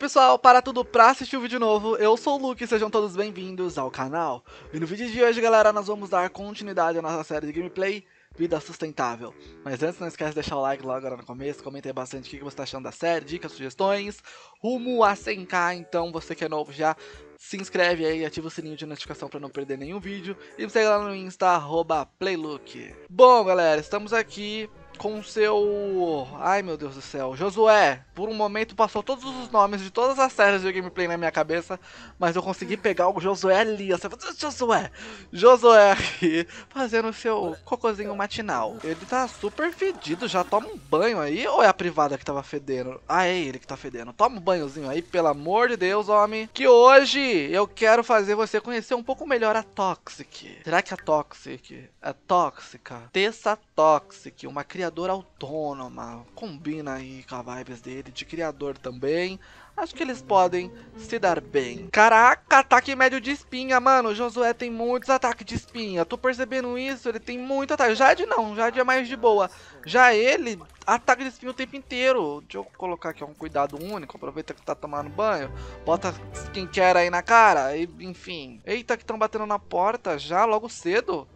pessoal, para tudo pra assistir o vídeo novo, eu sou o Luke e sejam todos bem-vindos ao canal. E no vídeo de hoje, galera, nós vamos dar continuidade à nossa série de gameplay Vida Sustentável. Mas antes, não esquece de deixar o like logo agora no começo, comenta aí bastante o que você está achando da série, dicas, sugestões, rumo a 100k, então você que é novo já, se inscreve aí, ativa o sininho de notificação para não perder nenhum vídeo, e me segue lá no Insta, arroba Playlook. Bom, galera, estamos aqui com seu. Ai meu Deus do céu. Josué, por um momento passou todos os nomes de todas as séries de gameplay na minha cabeça, mas eu consegui pegar o Josué ali. Eu Josué! Josué aqui, fazendo seu cocôzinho matinal. Ele tá super fedido, já toma um banho aí, ou é a privada que tava fedendo? Ah, é ele que tá fedendo. Toma um banhozinho aí, pelo amor de Deus, homem. Que hoje eu quero fazer você conhecer um pouco melhor a Toxic. Será que a Toxic? A é Tóxica? Tessa Toxic, uma criatura criador autônoma. Combina aí com a vibes dele, de criador também. Acho que eles podem se dar bem. Caraca, ataque médio de espinha, mano. Josué tem muitos ataques de espinha. Tô percebendo isso, ele tem muito ataque. Jade não, Jade é mais de boa. Já ele, ataque de espinha o tempo inteiro. Deixa eu colocar aqui um cuidado único. Aproveita que tá tomando banho. Bota quem quer aí na cara. E, enfim. Eita, que estão batendo na porta já logo cedo.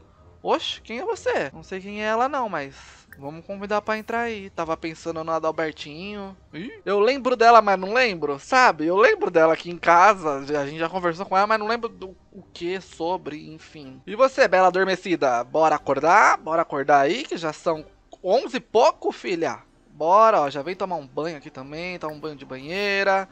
Oxe, quem é você? Não sei quem é ela não, mas Vamos convidar para entrar aí. Tava pensando no Adalbertinho. Ih, eu lembro dela, mas não lembro, sabe? Eu lembro dela aqui em casa. A gente já conversou com ela, mas não lembro do o que, sobre, enfim. E você, bela adormecida? Bora acordar? Bora acordar aí, que já são onze e pouco, filha. Bora, ó, já vem tomar um banho aqui também, tá um banho de banheira.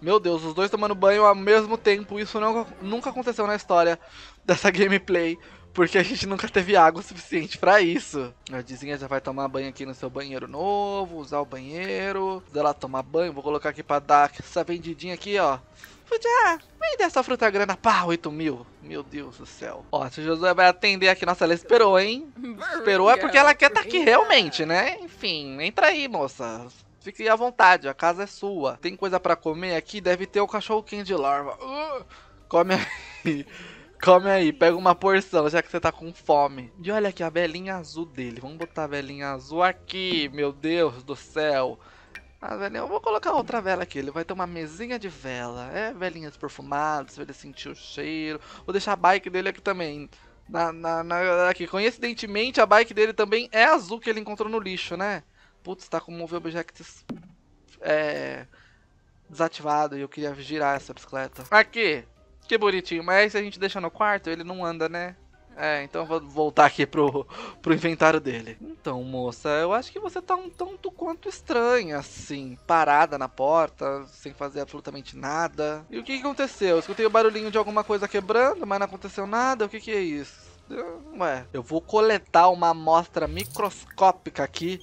Meu Deus, os dois tomando banho ao mesmo tempo, isso não, nunca aconteceu na história dessa gameplay. Porque a gente nunca teve água suficiente para isso. A Dizinha já vai tomar banho aqui no seu banheiro novo, usar o banheiro. Ela tomar banho, vou colocar aqui para dar essa vendidinha aqui, ó. já. Ah, Vem essa fruta grana, pá, 8 mil. Meu Deus do céu. Ó, se Josué vai atender aqui, nossa, ela esperou, hein? Esperou é porque ela quer estar tá aqui realmente, né? Enfim, entra aí, moça. Fique à vontade, a casa é sua. Tem coisa para comer aqui? Deve ter o cachorro quente de larva. Uh, come aí. Come aí, pega uma porção, já que você tá com fome. E olha aqui a velhinha azul dele. Vamos botar a velhinha azul aqui, meu Deus do céu. Ah, velhinha, eu vou colocar outra vela aqui. Ele vai ter uma mesinha de vela. É, velhinhas perfumadas, pra ele sentir o cheiro. Vou deixar a bike dele aqui também. Na, na, na, aqui. Coincidentemente, a bike dele também é azul que ele encontrou no lixo, né? Putz, tá com o Move Objects é, desativado e eu queria girar essa bicicleta. Aqui, que bonitinho, mas se a gente deixa no quarto, ele não anda, né? É, então vou voltar aqui pro, pro inventário dele. Então, moça, eu acho que você tá um tanto quanto estranha, assim, parada na porta, sem fazer absolutamente nada. E o que, que aconteceu? Eu escutei o barulhinho de alguma coisa quebrando, mas não aconteceu nada. O que, que é isso? Ué, eu vou coletar uma amostra microscópica aqui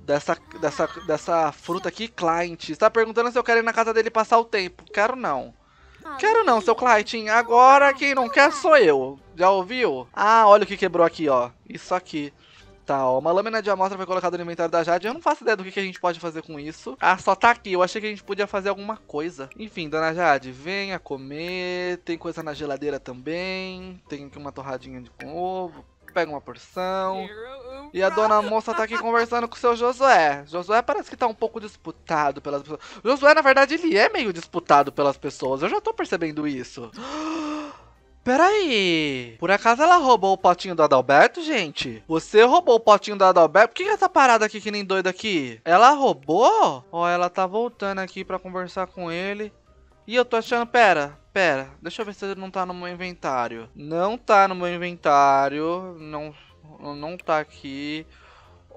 dessa, dessa, dessa fruta aqui, client. Está perguntando se eu quero ir na casa dele passar o tempo. Quero não. Quero não, seu Clytin. Agora quem não quer sou eu. Já ouviu? Ah, olha o que quebrou aqui, ó. Isso aqui. Tá, ó, uma lâmina de amostra foi colocada no inventário da Jade. Eu não faço ideia do que, que a gente pode fazer com isso. Ah, só tá aqui. Eu achei que a gente podia fazer alguma coisa. Enfim, dona Jade, venha comer. Tem coisa na geladeira também. Tem aqui uma torradinha de ovo, pega uma porção. E a dona moça tá aqui conversando com o seu Josué. Josué parece que tá um pouco disputado pelas pessoas. Josué, na verdade, ele é meio disputado pelas pessoas. Eu já tô percebendo isso. Peraí, por acaso ela roubou o potinho do Adalberto, gente? Você roubou o potinho do Adalberto? Por que, que essa parada aqui que nem doida aqui? Ela roubou? Ó, oh, ela tá voltando aqui pra conversar com ele. E eu tô achando, pera, pera, deixa eu ver se ele não tá no meu inventário. Não tá no meu inventário, não, não tá aqui.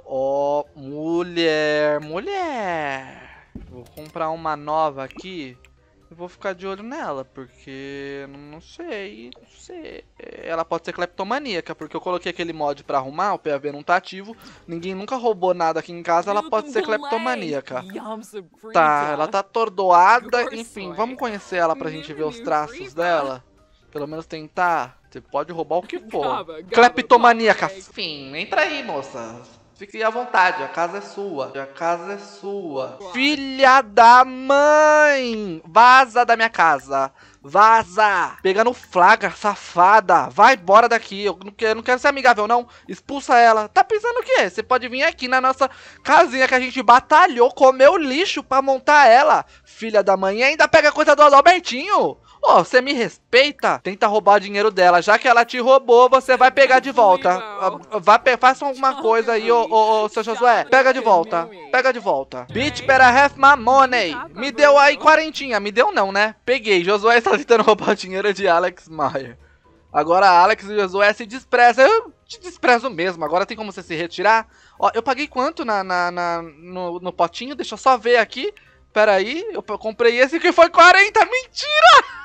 Ó, oh, mulher, mulher. Vou comprar uma nova aqui vou ficar de olho nela, porque não sei, não sei. Ela pode ser cleptomaníaca, porque eu coloquei aquele mod para arrumar, o PAV não tá ativo, ninguém nunca roubou nada aqui em casa, ela pode ser cleptomaníaca. Tá, ela tá atordoada, enfim, vamos conhecer ela pra gente ver os traços dela. Pelo menos tentar. Você pode roubar o que for. Cleptomaníaca. Fim, entra aí, moça. Fique à vontade, a casa é sua. A casa é sua. Filha da mãe! Vaza da minha casa! Vaza! Pegando flagra, safada! Vai embora daqui! Eu não quero, não quero ser amigável, não! Expulsa ela! Tá pensando o quê? Você pode vir aqui na nossa casinha que a gente batalhou, comeu lixo pra montar ela! Filha da mãe! E ainda pega coisa do Albertinho! Pô, você me respeita? Tenta roubar dinheiro dela. Já que ela te roubou, você vai pegar de volta. Vai, faça alguma coisa aí, ô, ô, ô, seu Josué. Pega de volta. Pega de volta. Bitch, pera, have my money. Me deu aí quarentinha. Me deu não, né? Peguei. Josué está tentando roubar o dinheiro de Alex Maia. Agora Alex e Josué se desprezam. Eu te desprezo mesmo. Agora tem como você se retirar? Ó, eu paguei quanto na, na, na no, no potinho? Deixa eu só ver aqui. Pera aí, eu comprei esse que foi 40. Mentira!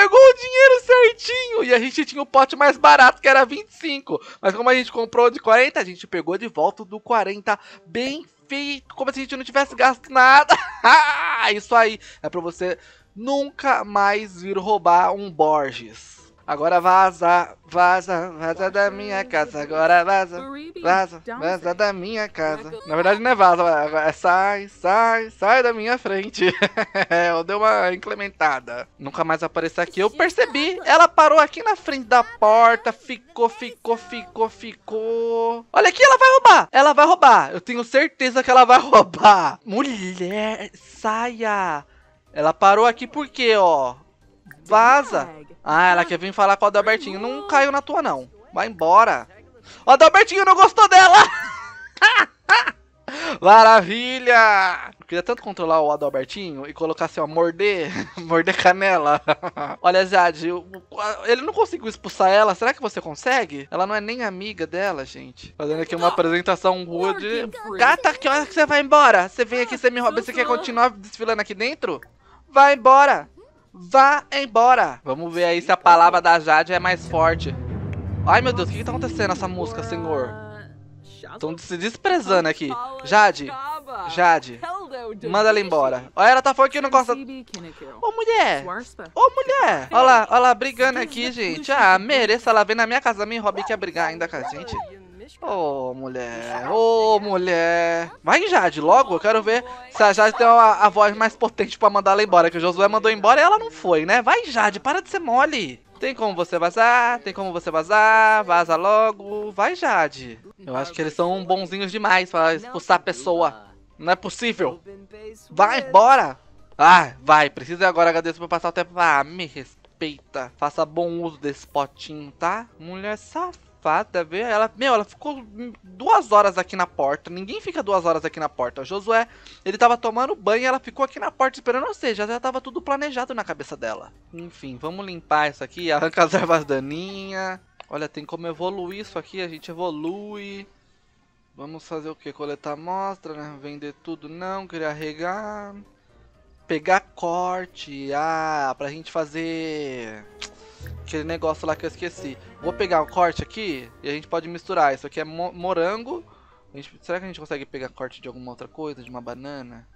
pegou o dinheiro certinho e a gente tinha o pote mais barato, que era 25. Mas como a gente comprou de 40, a gente pegou de volta do 40 bem feito, como se a gente não tivesse gasto nada. Isso aí é pra você nunca mais vir roubar um Borges. Agora vaza, vaza, vaza da minha casa. Agora vaza, vaza, vaza da minha casa. Na verdade não é vaza, é, é, é sai, sai, sai da minha frente. eu dei uma incrementada. Nunca mais aparecer aqui. Eu percebi, ela parou aqui na frente da porta, ficou, ficou, ficou, ficou. Olha aqui, ela vai roubar, ela vai roubar. Eu tenho certeza que ela vai roubar. Mulher, saia. Ela parou aqui porque, ó, Vaza. Ah, ela ah. quer vir falar com o Adalbertinho. Não caiu na tua, não. Vai embora. O Adalbertinho não gostou dela. Maravilha! Eu queria tanto controlar o Adalbertinho e colocar assim, ó, morder, morder canela. Olha, Zad, ele não conseguiu expulsar ela. Será que você consegue? Ela não é nem amiga dela, gente. Fazendo aqui uma apresentação rude. Gata, que hora que você vai embora? Você vem aqui, você me rouba, você quer continuar desfilando aqui dentro? Vai embora! Vá embora! Vamos ver aí se a palavra da Jade é mais forte. Ai meu Deus, o que, que tá acontecendo essa música, senhor? Estão se desprezando aqui. Jade, Jade, manda ela embora. Olha, ela tá forquinha não gosta... Ô mulher! Ô mulher! Olha lá, olha lá, brigando aqui, gente. Ah, mereça, ela vem na minha casa, minha Robbie quer brigar ainda com a gente. Ô, oh, mulher. Ô, oh, mulher. Vai em Jade logo. Eu quero ver se a Jade tem a, a voz mais potente pra mandar ela embora. Que o Josué mandou embora e ela não foi, né? Vai, Jade. Para de ser mole. Tem como você vazar, tem como você vazar, vaza logo, vai Jade. Eu acho que eles são bonzinhos demais pra expulsar a pessoa. Não é possível. Vai embora. Ah, vai, precisa agora agradecer por passar o tempo. Ah, me respeita. Faça bom uso desse potinho, tá? Mulher safada malvada, viu? Ela, meu, ela ficou duas horas aqui na porta. Ninguém fica duas horas aqui na porta. O Josué, ele tava tomando banho e ela ficou aqui na porta esperando. Ou seja, já tava tudo planejado na cabeça dela. Enfim, vamos limpar isso aqui, Arranca as ervas daninhas. Olha, tem como evoluir isso aqui, a gente evolui. Vamos fazer o que? Coletar amostra, né? Vender tudo não, queria regar. Pegar corte, ah, pra gente fazer Aquele negócio lá que eu esqueci. Vou pegar um corte aqui e a gente pode misturar. Isso aqui é mo morango. Gente, será que a gente consegue pegar corte de alguma outra coisa? De uma banana?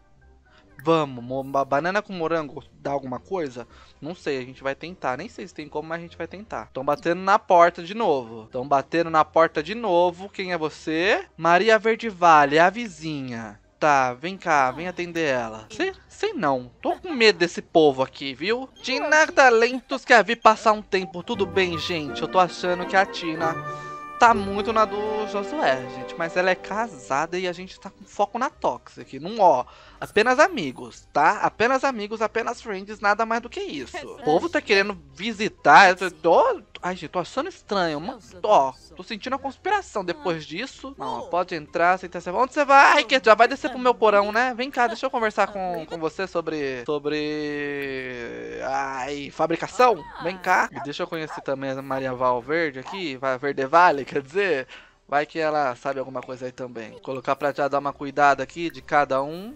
Vamos, uma banana com morango dá alguma coisa? Não sei, a gente vai tentar. Nem sei se tem como, mas a gente vai tentar. Estão batendo na porta de novo. Estão batendo na porta de novo. Quem é você? Maria Verde Vale, a vizinha tá, vem cá, vem atender ela. Sei, sei não, tô com medo desse povo aqui, viu? Tina talentos quer vir passar um tempo, tudo bem, gente? Eu tô achando que a Tina tá muito na do Josué, gente, mas ela é casada e a gente tá com foco na Toxic, não ó, apenas amigos, tá? Apenas amigos, apenas friends, nada mais do que isso. O povo tá querendo visitar, eu tô Ai, gente, tô achando estranho. mano. Tô sentindo a conspiração depois ah. disso. Não, pode entrar sem Onde você vai? Ai, que já vai descer pro meu porão, né? Vem cá, deixa eu conversar com, com você sobre. Sobre. Ai, fabricação? Ah. Vem cá. E deixa eu conhecer também a Maria Valverde aqui. Vai, Verde Vale, quer dizer. Vai que ela sabe alguma coisa aí também. Vou colocar pra já dar uma cuidada aqui de cada um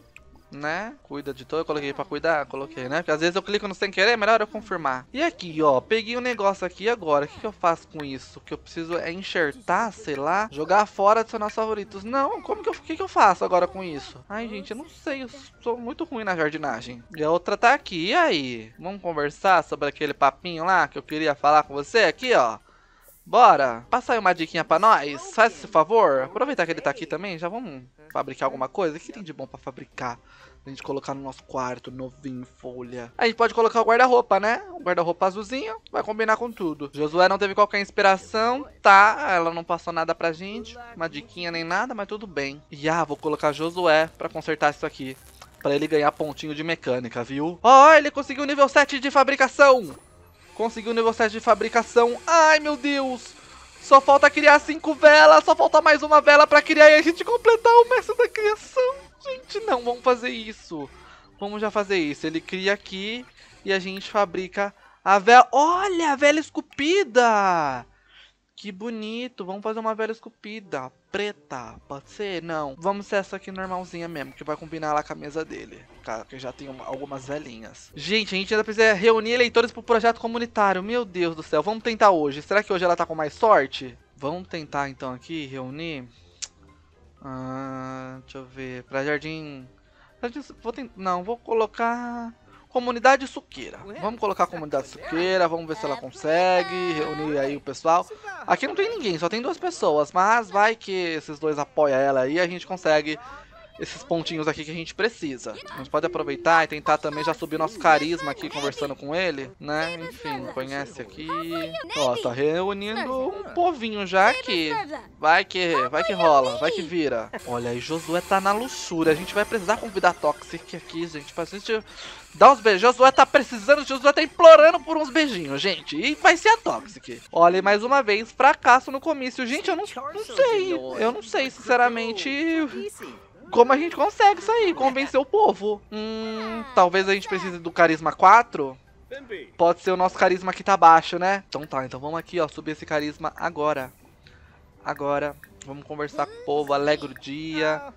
né? Cuida de todo, eu coloquei pra cuidar, coloquei, né? Porque às vezes eu clico no sem querer, é melhor eu confirmar. E aqui, ó, peguei um negócio aqui agora, o que, que eu faço com isso? Que eu preciso é enxertar, sei lá, jogar fora, adicionar nossos favoritos. Não, como que eu, que, que eu faço agora com isso? Ai, gente, eu não sei, eu sou muito ruim na jardinagem. E a outra tá aqui, e aí? Vamos conversar sobre aquele papinho lá que eu queria falar com você aqui, ó? Bora! Passa aí uma diquinha pra nós, faz esse favor. Aproveitar que ele tá aqui também, já vamos fabricar alguma coisa. O que tem de bom pra fabricar? A gente colocar no nosso quarto, novinho, folha. A gente pode colocar o guarda-roupa, né? O guarda-roupa azulzinho vai combinar com tudo. Josué não teve qualquer inspiração, tá? Ela não passou nada pra gente, uma diquinha nem nada, mas tudo bem. E ah, vou colocar Josué pra consertar isso aqui. Pra ele ganhar pontinho de mecânica, viu? Ó, oh, ele conseguiu nível 7 de fabricação! Conseguiu negociar de fabricação. Ai, meu Deus! Só falta criar cinco velas, só falta mais uma vela pra criar e a gente completar o mestre da criação. Gente, não, vamos fazer isso. Vamos já fazer isso. Ele cria aqui e a gente fabrica a vela. Olha, a vela esculpida! Que bonito, vamos fazer uma velha esculpida, preta, pode ser? Não, vamos ser essa aqui normalzinha mesmo, que vai combinar lá com a mesa dele, cara, tá, que já tem algumas velhinhas. Gente, a gente ainda precisa reunir eleitores pro projeto comunitário, meu Deus do céu, vamos tentar hoje, será que hoje ela tá com mais sorte? Vamos tentar então aqui, reunir... Ah, deixa eu ver, pra jardim... Vou Não, vou colocar... Comunidade Suqueira. Vamos colocar a comunidade Suqueira, vamos ver se ela é, consegue é, reunir é. aí o pessoal. Aqui não tem ninguém, só tem duas pessoas, mas vai que esses dois apoiam ela aí e a gente consegue esses pontinhos aqui que a gente precisa. A gente pode aproveitar e tentar também já subir nosso carisma aqui conversando com ele, né? Enfim, conhece aqui. Ó, tá reunindo um povinho já aqui. Vai que, vai que rola, vai que vira. Olha, aí Josué tá na luxúria. A gente vai precisar convidar Toxic aqui, gente, pra gente dar uns beijos. Josué tá precisando, Josué tá implorando por uns beijinhos, gente. E vai ser a Toxic. Olha, mais uma vez, fracasso no comício. Gente, eu não, não sei. Eu não sei, sinceramente como a gente consegue sair, convencer o povo. Hum, ah, talvez a tá gente precise do carisma 4. Pode ser o nosso carisma que tá baixo, né? Então tá, então vamos aqui, ó, subir esse carisma agora. Agora, vamos conversar com o povo, alegre o dia. Ah,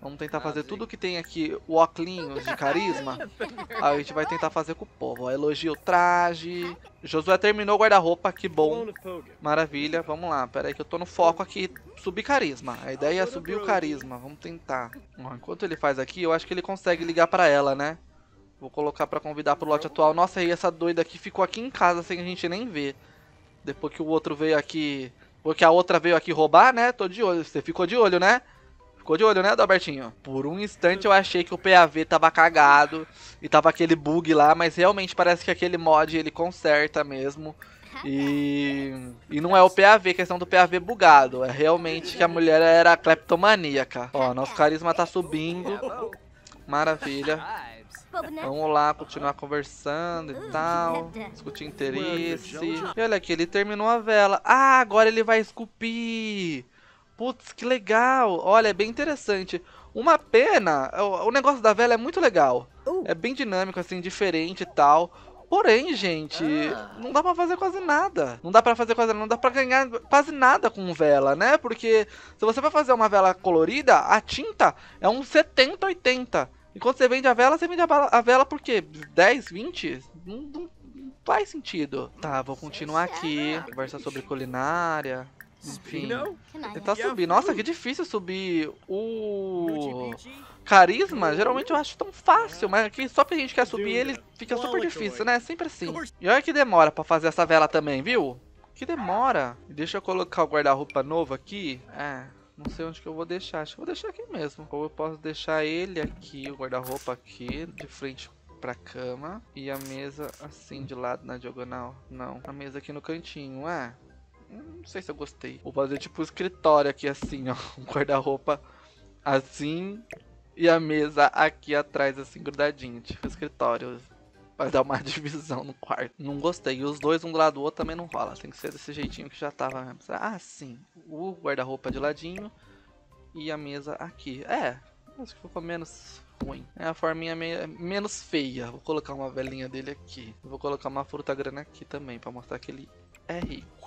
Vamos tentar ah, fazer tudo que tem aqui, o oclinho de carisma. Aí a gente vai tentar fazer com o povo. Elogio o traje. Josué terminou o guarda-roupa, que bom. Maravilha, vamos lá. Pera aí que eu tô no foco aqui. Subir carisma. A ideia é subir o carisma. Vamos tentar. enquanto ele faz aqui, eu acho que ele consegue ligar pra ela, né? Vou colocar pra convidar pro lote atual. Nossa, aí essa doida aqui ficou aqui em casa sem a gente nem ver. Depois que o outro veio aqui... Porque a outra veio aqui roubar, né? Tô de olho. Você ficou de olho, né? Ficou de olho, né, Dobertinho? Por um instante eu achei que o PAV tava cagado e tava aquele bug lá, mas realmente parece que aquele mod ele conserta mesmo. E, e não é o PAV, é questão do PAV bugado. É realmente que a mulher era cleptomaníaca. Ó, nosso carisma tá subindo. Maravilha. Vamos lá, continuar conversando e tal. Discutir interesse. E olha aqui, ele terminou a vela. Ah, agora ele vai esculpir. Putz, que legal! Olha, é bem interessante. Uma pena, o, negócio da vela é muito legal. Uh. É bem dinâmico, assim, diferente e tal. Porém, gente, ah. não dá para fazer quase nada. Não dá para fazer quase nada, não dá para ganhar quase nada com vela, né? Porque se você vai fazer uma vela colorida, a tinta é um 70, 80. E quando você vende a vela, você vende a, vela por quê? 10, 20? Não, não faz sentido. Tá, vou continuar aqui, conversar sobre culinária. Enfim, tentar tá subir. Nossa, que difícil subir o carisma. Geralmente eu acho tão fácil, mas aqui só porque a gente quer subir ele fica super difícil, né? Sempre assim. E olha que demora pra fazer essa vela também, viu? Que demora. Deixa eu colocar o guarda-roupa novo aqui. É, não sei onde que eu vou deixar. Acho que eu vou deixar aqui mesmo. Ou eu posso deixar ele aqui, o guarda-roupa aqui, de frente pra cama. E a mesa assim, de lado, na diagonal. Não, a mesa aqui no cantinho, é não sei se eu gostei. Vou fazer tipo um escritório aqui assim, ó. Um guarda-roupa assim e a mesa aqui atrás assim grudadinho, tipo escritório. Vai dar uma divisão no quarto. Não gostei. E os dois um do lado do outro também não rola. Tem que ser desse jeitinho que já tava mesmo. Ah, sim. O guarda-roupa de ladinho e a mesa aqui. É, acho que ficou menos ruim. É a forminha meio, menos feia. Vou colocar uma velhinha dele aqui. Vou colocar uma fruta grana aqui também, pra mostrar que ele é rico.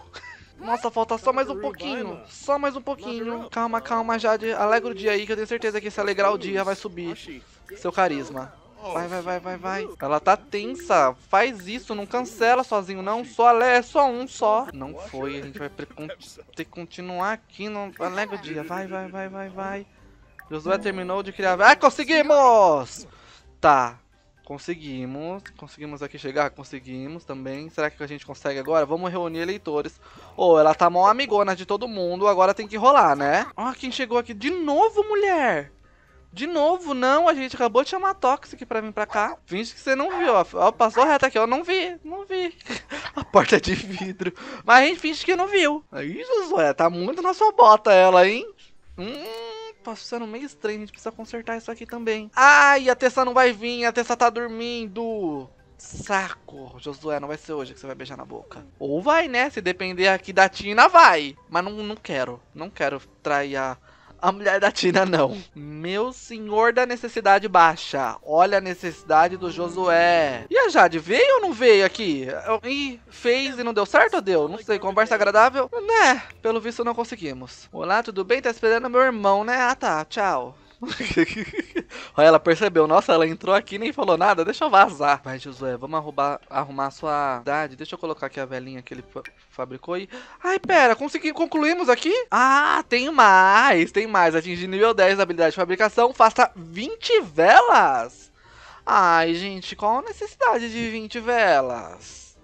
Nossa, falta só mais um pouquinho. Só mais um pouquinho. Calma, calma, Jade. Alegra o dia aí, que eu tenho certeza que se alegrar o dia vai subir seu carisma. Vai, vai, vai, vai, vai. Ela tá tensa. Faz isso, não cancela sozinho, não. Só é só um só. Não foi, a gente vai ter que continuar aqui. Não... Alegra o dia. Vai, vai, vai, vai, vai. Josué terminou de criar... Ah, conseguimos! Tá. Conseguimos, conseguimos aqui chegar, conseguimos também. Será que a gente consegue agora? Vamos reunir eleitores. Ô, oh, ela tá mó amigona de todo mundo, agora tem que rolar, né? Ó, oh, quem chegou aqui de novo, mulher! De novo, não, a gente acabou de chamar a Toxic pra vir pra cá. Finge que você não viu, ó. passou reto aqui, ó. Não vi, não vi. a porta é de vidro. Mas a gente finge que não viu. Ih, Josué, tá muito na sua bota ela, hein? Hum passando tá meio estranho, a gente precisa consertar isso aqui também. Ai, a Tessa não vai vir, a Tessa tá dormindo. Saco, Josué, não vai ser hoje que você vai beijar na boca. Ou vai, né? Se depender aqui da Tina, vai. Mas não, não quero. Não quero trair a, a mulher da Tina não. Meu senhor da necessidade baixa. Olha a necessidade do Josué. E a Jade veio ou não veio aqui? E fez e não deu certo ou deu? Não sei. Conversa agradável? Né? Pelo visto não conseguimos. Olá, tudo bem? Tá esperando meu irmão, né? Ah tá, tchau. Olha, ela percebeu, nossa, ela entrou aqui e nem falou nada, deixa eu vazar. Vai, Josué, vamos arrumar a sua idade. Deixa eu colocar aqui a velhinha que ele fabricou e... Ai, pera, consegui, concluímos aqui? Ah, tem mais, tem mais. Atingir nível 10 da habilidade de fabricação, faça 20 velas. Ai, gente, qual a necessidade de 20 velas?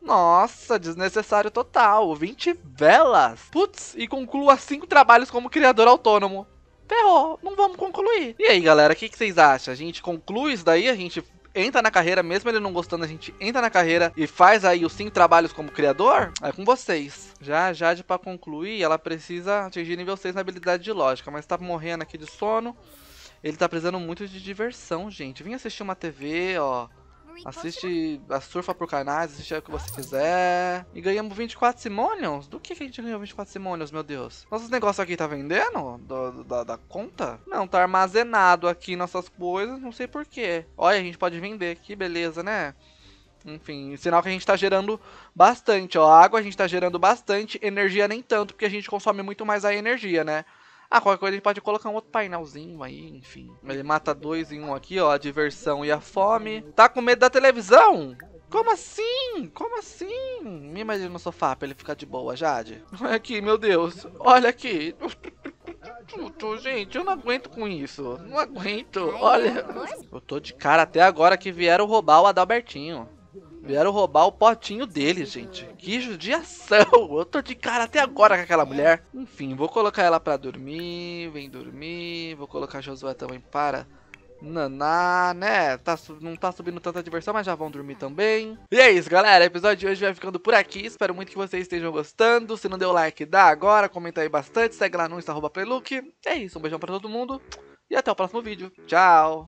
Nossa, desnecessário total. 20 velas. Putz, e conclua 5 trabalhos como criador autônomo ferrou, não vamos concluir. E aí, galera, o que, que vocês acham? A gente conclui isso daí, a gente entra na carreira, mesmo ele não gostando, a gente entra na carreira e faz aí os cinco trabalhos como criador, é com vocês. Já a Jade, pra concluir, ela precisa atingir nível 6 na habilidade de lógica, mas tá morrendo aqui de sono. Ele tá precisando muito de diversão, gente. Vem assistir uma TV, ó. Assiste, a surfa por canais, assiste o que você quiser. E ganhamos 24 simônios. Do que, que a gente ganhou 24 simônios, meu Deus? Nossos negócios aqui tá vendendo? Do, da, da conta? Não, tá armazenado aqui nossas coisas, não sei porquê. Olha, a gente pode vender, que beleza, né? Enfim, sinal que a gente tá gerando bastante, ó. Água a gente tá gerando bastante, energia nem tanto, porque a gente consome muito mais a energia, né? Ah, qualquer coisa a gente pode colocar um outro painelzinho aí, enfim. Ele mata dois em um aqui, ó. A diversão e a fome. Tá com medo da televisão? Como assim? Como assim? Me imagina no sofá pra ele ficar de boa, Jade. Olha aqui, meu Deus. Olha aqui. Gente, eu não aguento com isso. Não aguento. Olha. Eu tô de cara até agora que vieram roubar o Adalbertinho. Vieram roubar o potinho dele, gente. Que judiação! Eu tô de cara até agora com aquela mulher. Enfim, vou colocar ela pra dormir. Vem dormir. Vou colocar Josué também para Naná, né? Tá, não tá subindo tanta diversão, mas já vão dormir também. E é isso, galera. O episódio de hoje vai ficando por aqui. Espero muito que vocês estejam gostando. Se não deu like, dá agora. Comenta aí bastante. Segue lá no Insta, arroba Playlook. É isso. Um beijão pra todo mundo. E até o próximo vídeo. Tchau.